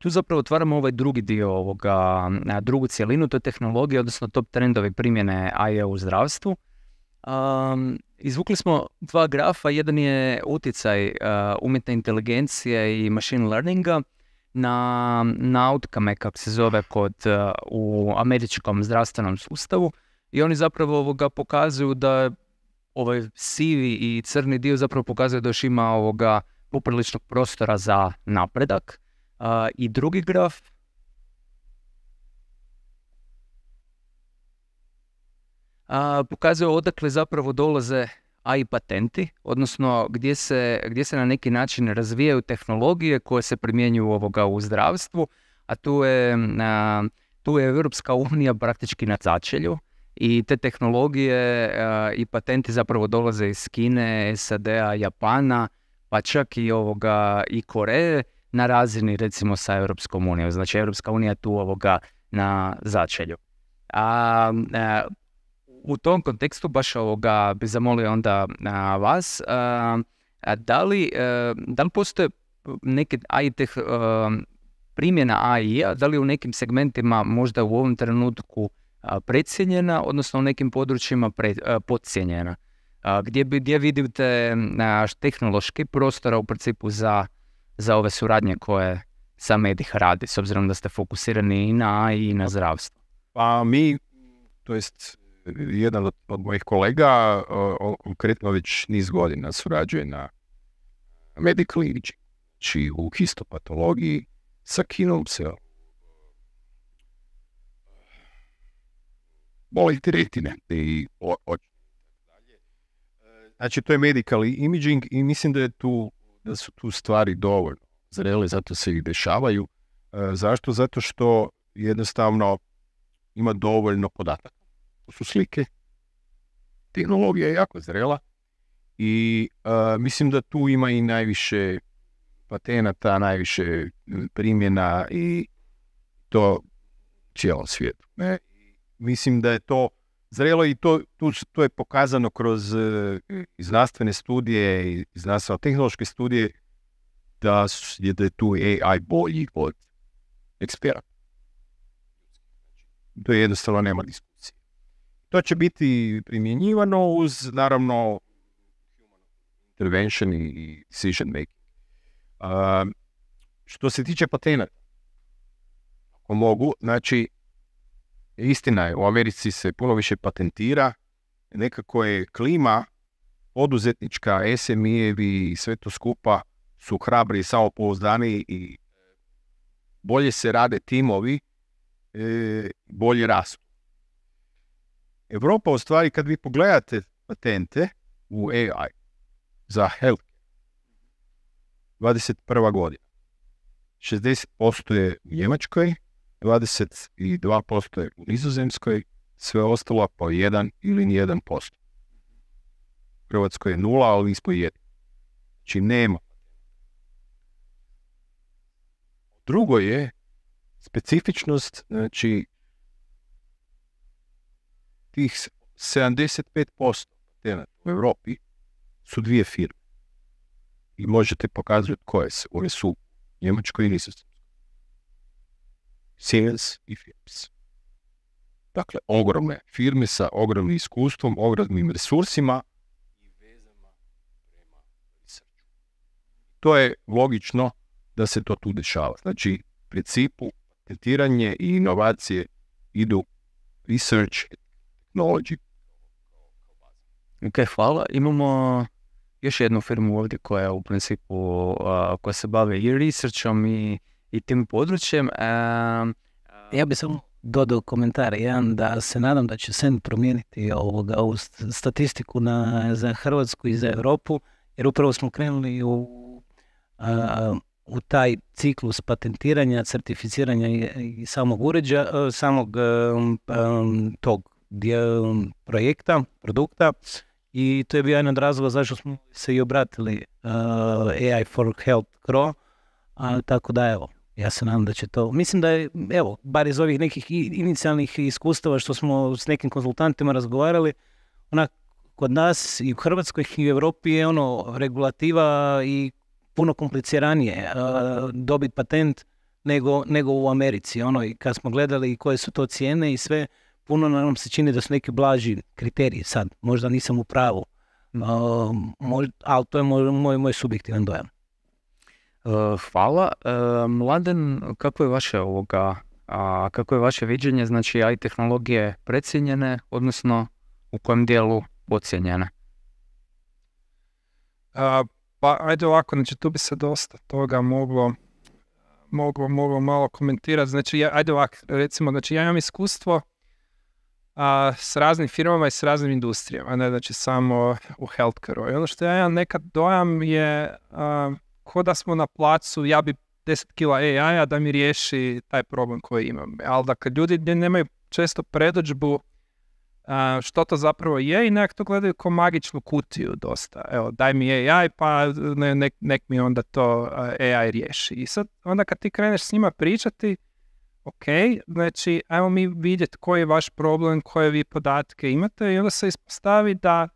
Tu zapravo otvaramo ovaj drugi dio ovoga, drugu cjelinu, to je tehnologija, odnosno top trendove primjene AI u zdravstvu. izvukli smo dva grafa, jedan je utjecaj umjetne inteligencije i machine learninga na, na outcome, kako se zove kod, u američkom zdravstvenom sustavu i oni zapravo ovoga pokazuju da ovaj sivi i crni dio zapravo pokazuje da još ima ovoga popriličnog prostora za napredak. I drugi graf. pokazuje odakle zapravo dolaze AI patenti, odnosno gdje se, gdje se na neki način razvijaju tehnologije koje se primjenjuju ovoga u zdravstvu, a tu je, a, tu je Europska unija praktički na začelju i te tehnologije i patenti zapravo dolaze iz Kine, SAD-a, Japana, pa čak i ovoga i Koreje na razini recimo sa Europskom unijom. Znači Europska unija tu ovoga na začelju. A, e, u tom kontekstu baš ovoga bi zamolio onda vas, da li, e, da li postoje neke AI teh, e, primjena AI-a, da li u nekim segmentima možda u ovom trenutku precijenjena, odnosno u nekim područjima podcijenjena? Gdje, gdje vidite tehnološki prostora u principu za za ove suradnje koje sa Medih radi, s obzirom da ste fokusirani i na i na zdravstvo? Pa mi, to jest eh, jedan od, mojih kolega, konkretno već niz godina surađuje na mediklinici, či znači u histopatologiji sa kinom se ti retine i Znači, to je medical imaging i mislim da je tu da su tu stvari dovoljno zrele, zato se ih dešavaju. E, zašto? Zato što jednostavno ima dovoljno podataka. To su slike. Tehnologija je jako zrela i e, mislim da tu ima i najviše patenata, najviše primjena i to cijelom svijetu. E, mislim da je to zrelo i to, tu, to je pokazano kroz e, znanstvene studije i znanstveno-tehnološke studije da je tu AI bolji od ekspera. To je jednostavno nema diskusije. To će biti primjenjivano uz naravno intervention i decision making. što se tiče patenata, ako mogu, znači Istina je, u Americi se puno više patentira, nekako je klima poduzetnička, SMI-evi i sve to skupa su hrabri i samopouzdaniji i bolje se rade timovi, bolji e, bolje rastu. Europa u stvari kad vi pogledate patente u AI za health 21. godina. 60% je u Njemačkoj, 22% je u Nizozemskoj, sve ostalo po 1 ili nijedan jedan U je nula, ali ispod 1. Znači nema. Drugo je specifičnost, znači tih 75% patenata u Europi su dvije firme. I možete pokazati koje su, one su u Njemačkoj i Nizozemskoj. Siemens i Philips. Dakle, ogromne firme sa ogromnim iskustvom, ogromnim resursima i prema To je logično da se to tu dešava. Znači, u principu, patentiranje i inovacije idu research technology. Ok, hvala. Imamo još jednu firmu ovdje koja u principu, koja se bave i researchom i i tim područjem. E, ja bi samo dodao komentar jedan da se nadam da će SEN promijeniti ovoga, ovu statistiku na, za Hrvatsku i za Europu, jer upravo smo krenuli u, u taj ciklus patentiranja, certificiranja i, samog uređa e, samog e, pa, tog projekta, produkta i to je bio jedan od razloga zašto smo se i obratili AI for Health Cro, tako da evo, ja se nadam da će to, mislim da je, evo, bar iz ovih nekih inicijalnih iskustava što smo s nekim konzultantima razgovarali, onak, kod nas i u Hrvatskoj i u Europi je ono regulativa i puno kompliciranije dobiti patent nego, nego u Americi. Ono, i kad smo gledali koje su to cijene i sve, puno nam se čini da su neki blaži kriteriji sad. Možda nisam u pravu, mm. ali to je moj, moj subjektivan dojam. E, hvala. E, Mladen, kako je vaše ovoga, a kako je vaše viđenje, znači AI tehnologije precijenjene, odnosno u kojem dijelu ocijenjene? E, pa ajde ovako, znači tu bi se dosta toga moglo, moglo, moglo malo komentirati. Znači, ajde ovako, recimo, znači ja imam iskustvo s raznim firmama i s raznim industrijama, ne znači samo u healthcare-u. I ono što ja imam nekad dojam je ko da smo na placu, ja bi 10 kila AI-a da mi riješi taj problem koji imam. Ali da kad ljudi nemaju često predođbu što to zapravo je i nekako to gledaju kao magičnu kutiju dosta. Evo, daj mi AI pa nek, nek, mi onda to AI riješi. I sad onda kad ti kreneš s njima pričati, ok, znači ajmo mi vidjeti koji je vaš problem, koje vi podatke imate i onda se ispostavi da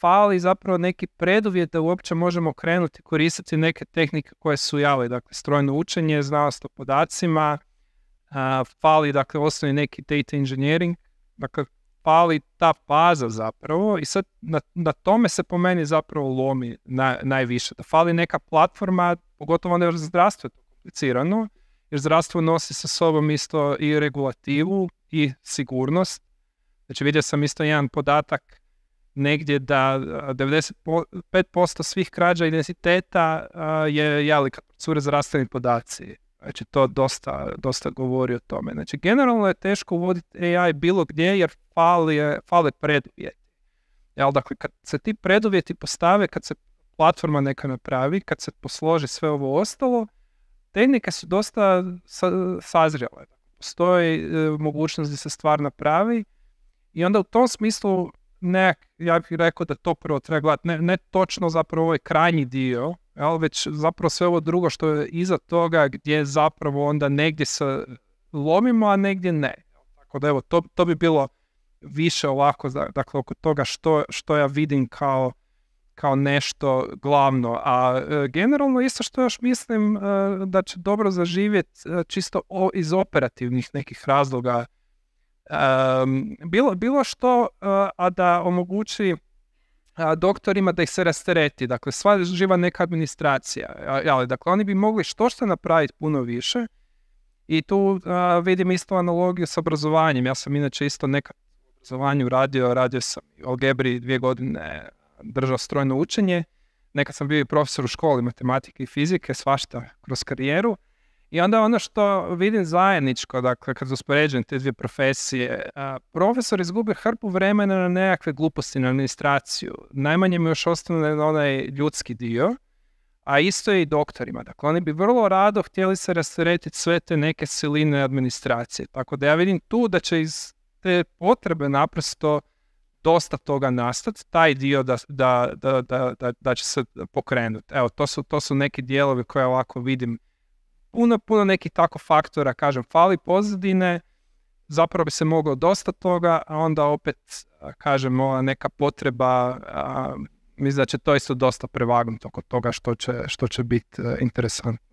fali zapravo neki preduvjet da uopće možemo krenuti koristiti neke tehnike koje su jale. dakle strojno učenje, znanost o podacima, fali dakle osnovni neki data engineering, dakle fali ta faza zapravo i sad na, na tome se po meni zapravo lomi na, najviše, da fali neka platforma, pogotovo za za zdravstvo je to komplicirano, jer zdravstvo nosi sa sobom isto i regulativu i sigurnost. Znači vidio sam isto jedan podatak negdje da 95% svih krađa identiteta je jeli kad cure zdravstveni podaci. Znači to dosta, dosta govori o tome. Znači generalno je teško uvoditi AI bilo gdje jer fale, fale preduvjeti. Jel, dakle, kad se ti preduvjeti postave, kad se platforma neka napravi, kad se posloži sve ovo ostalo, tehnike su dosta sa, Postoji e, mogućnost da se stvar napravi i onda u tom smislu ne, ja bih rekao da to prvo treba gledati, ne, ne točno zapravo ovaj krajnji dio, jel, već zapravo sve ovo drugo što je iza toga gdje zapravo onda negdje se lomimo, a negdje ne. Tako da evo, to, to bi bilo više ovako, dakle, oko toga što, što ja vidim kao, kao nešto glavno. A e, generalno isto što još mislim e, da će dobro zaživjeti e, čisto o, iz operativnih nekih razloga bilo, bilo što, e, a da omogući e, doktorima da ih se rastereti. Dakle, sva živa neka administracija. Ali, dakle, oni bi mogli što što napraviti puno više. I tu e, vidim isto analogiju s obrazovanjem. Ja sam inače isto nekad obrazovanju radio, radio sam u algebri dvije godine držao strojno učenje. Nekad sam bio i profesor u školi matematike i fizike, svašta kroz karijeru. I onda ono što vidim zajedničko, dakle, kad uspoređujem te dvije profesije, profesor izgubi hrpu vremena na nekakve gluposti, na administraciju. Najmanje mi još ostane onaj ljudski dio, a isto je i doktorima. Dakle, oni bi vrlo rado htjeli se rasteretiti sve te neke siline administracije. Tako da ja vidim tu da će iz te potrebe naprosto dosta toga nastati, taj dio da, da, da, da će se pokrenuti. Evo, to su, to su neki dijelovi koje ovako vidim puno, puno nekih tako faktora, kažem, fali pozadine, zapravo bi se moglo dosta toga, a onda opet, kažem, ova neka potreba, mislim da će to isto dosta prevagnuti oko toga što će, što će biti e, interesantno.